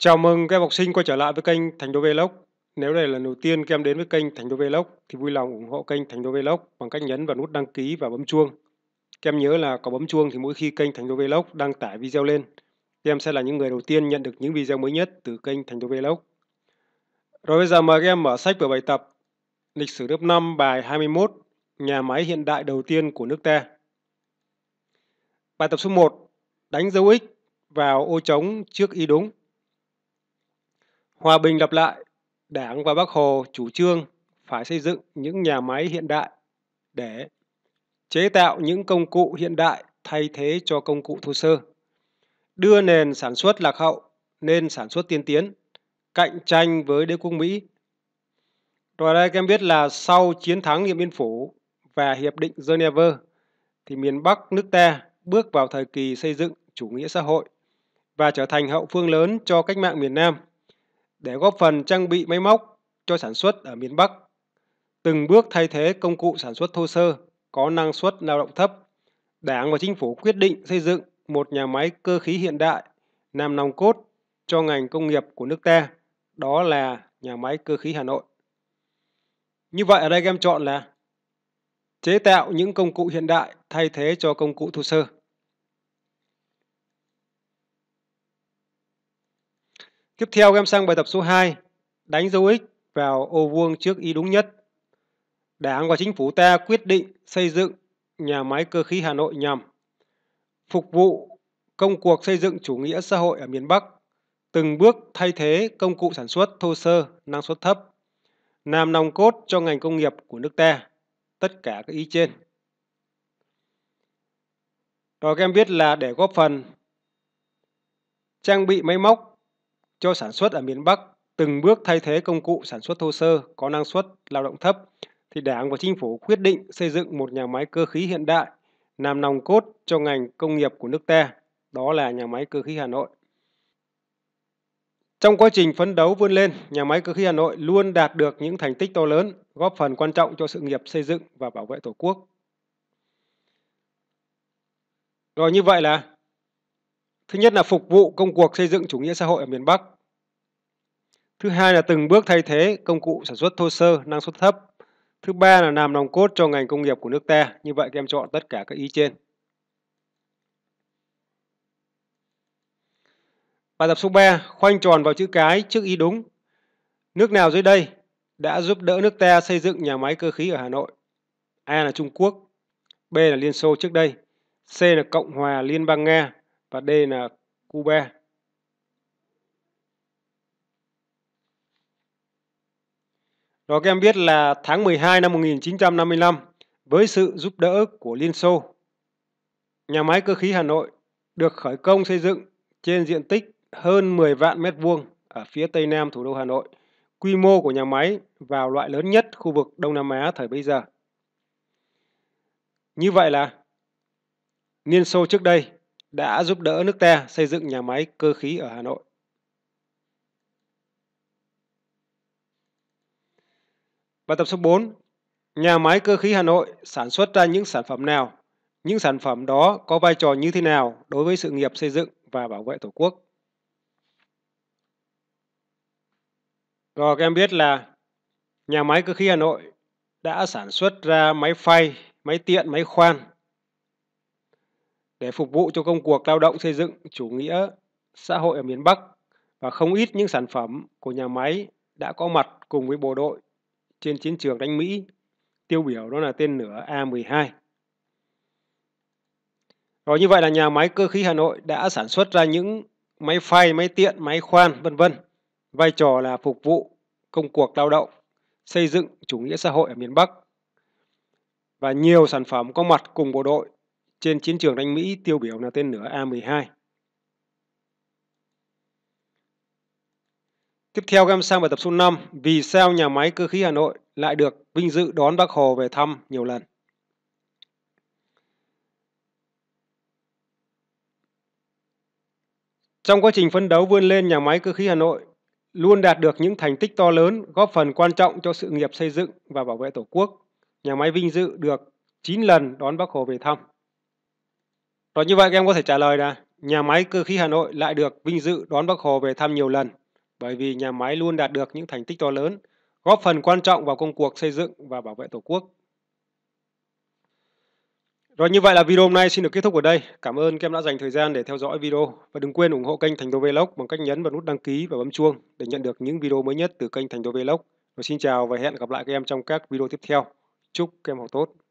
Chào mừng các em học sinh quay trở lại với kênh Thành Đô Vlog. Nếu đây là lần đầu tiên các em đến với kênh Thành Đô Vlog thì vui lòng ủng hộ kênh Thành Đô Vlog bằng cách nhấn vào nút đăng ký và bấm chuông. Các em nhớ là có bấm chuông thì mỗi khi kênh Thành Đô Vlog đăng tải video lên, các em sẽ là những người đầu tiên nhận được những video mới nhất từ kênh Thành Đô Vlog. Rồi bây giờ mời các em mở sách và bài tập Lịch sử lớp 5 bài 21 Nhà máy hiện đại đầu tiên của nước ta. Bài tập số 1 Đánh dấu x vào ô trống trước y đúng. Hòa bình lặp lại, Đảng và Bác Hồ chủ trương phải xây dựng những nhà máy hiện đại để chế tạo những công cụ hiện đại thay thế cho công cụ thô sơ, đưa nền sản xuất lạc hậu nên sản xuất tiên tiến, cạnh tranh với đế quốc Mỹ. Rồi đây các em biết là sau chiến thắng Điện Biên Phủ và Hiệp định Geneva, thì miền Bắc nước ta bước vào thời kỳ xây dựng chủ nghĩa xã hội và trở thành hậu phương lớn cho cách mạng miền Nam – để góp phần trang bị máy móc cho sản xuất ở miền Bắc, từng bước thay thế công cụ sản xuất thô sơ có năng suất lao động thấp. Đảng và chính phủ quyết định xây dựng một nhà máy cơ khí hiện đại làm nòng cốt cho ngành công nghiệp của nước ta, đó là nhà máy cơ khí Hà Nội. Như vậy ở đây các em chọn là chế tạo những công cụ hiện đại thay thế cho công cụ thô sơ. Tiếp theo em sang bài tập số 2, đánh dấu x vào ô vuông trước y đúng nhất. Đảng và chính phủ ta quyết định xây dựng nhà máy cơ khí Hà Nội nhằm phục vụ công cuộc xây dựng chủ nghĩa xã hội ở miền Bắc, từng bước thay thế công cụ sản xuất thô sơ, năng suất thấp, làm nòng cốt cho ngành công nghiệp của nước ta. Tất cả các ý trên. Rồi các em biết là để góp phần trang bị máy móc cho sản xuất ở miền Bắc từng bước thay thế công cụ sản xuất thô sơ có năng suất lao động thấp thì Đảng và Chính phủ quyết định xây dựng một nhà máy cơ khí hiện đại làm nòng cốt cho ngành công nghiệp của nước ta, đó là nhà máy cơ khí Hà Nội. Trong quá trình phấn đấu vươn lên, nhà máy cơ khí Hà Nội luôn đạt được những thành tích to lớn, góp phần quan trọng cho sự nghiệp xây dựng và bảo vệ Tổ quốc. Rồi như vậy là Thứ nhất là phục vụ công cuộc xây dựng chủ nghĩa xã hội ở miền Bắc. Thứ hai là từng bước thay thế công cụ sản xuất thô sơ, năng suất thấp. Thứ ba là làm nòng cốt cho ngành công nghiệp của nước ta. Như vậy các em chọn tất cả các ý trên. Bài tập số 3, khoanh tròn vào chữ cái trước ý đúng. Nước nào dưới đây đã giúp đỡ nước ta xây dựng nhà máy cơ khí ở Hà Nội? A là Trung Quốc, B là Liên Xô trước đây, C là Cộng hòa Liên bang Nga, và D là Cuba. Rồi các em biết là tháng 12 năm 1955 với sự giúp đỡ của Liên Xô, nhà máy cơ khí Hà Nội được khởi công xây dựng trên diện tích hơn 10 vạn mét vuông ở phía tây nam thủ đô Hà Nội. Quy mô của nhà máy vào loại lớn nhất khu vực Đông Nam Á thời bây giờ. Như vậy là Liên Xô trước đây đã giúp đỡ nước ta xây dựng nhà máy cơ khí ở Hà Nội. Bài tập số 4, nhà máy cơ khí Hà Nội sản xuất ra những sản phẩm nào? Những sản phẩm đó có vai trò như thế nào đối với sự nghiệp xây dựng và bảo vệ Tổ quốc? Rồi các em biết là nhà máy cơ khí Hà Nội đã sản xuất ra máy phay, máy tiện, máy khoan để phục vụ cho công cuộc lao động xây dựng chủ nghĩa xã hội ở miền Bắc và không ít những sản phẩm của nhà máy đã có mặt cùng với bộ đội trên chiến trường đánh Mỹ. Tiêu biểu đó là tên lửa A-12. Rồi như vậy là nhà máy cơ khí Hà Nội đã sản xuất ra những máy phay, máy tiện, máy khoan, vân vân. Vai trò là phục vụ công cuộc lao động, xây dựng chủ nghĩa xã hội ở miền Bắc. Và nhiều sản phẩm có mặt cùng bộ đội trên chiến trường đánh Mỹ tiêu biểu là tên lửa A-12. Tiếp theo các em sang bài tập số 5, vì sao nhà máy cơ khí Hà Nội lại được vinh dự đón Bác Hồ về thăm nhiều lần? Trong quá trình phấn đấu vươn lên, nhà máy cơ khí Hà Nội luôn đạt được những thành tích to lớn, góp phần quan trọng cho sự nghiệp xây dựng và bảo vệ Tổ quốc. Nhà máy vinh dự được 9 lần đón Bác Hồ về thăm. Rồi như vậy các em có thể trả lời là nhà máy cơ khí Hà Nội lại được vinh dự đón Bác Hồ về thăm nhiều lần bởi vì nhà máy luôn đạt được những thành tích to lớn, góp phần quan trọng vào công cuộc xây dựng và bảo vệ Tổ quốc. Rồi như vậy là video hôm nay xin được kết thúc ở đây. Cảm ơn các em đã dành thời gian để theo dõi video và đừng quên ủng hộ kênh Thành Đô Vlog bằng cách nhấn vào nút đăng ký và bấm chuông để nhận được những video mới nhất từ kênh Thành Đô Vlog. Và xin chào và hẹn gặp lại các em trong các video tiếp theo. Chúc các em học tốt.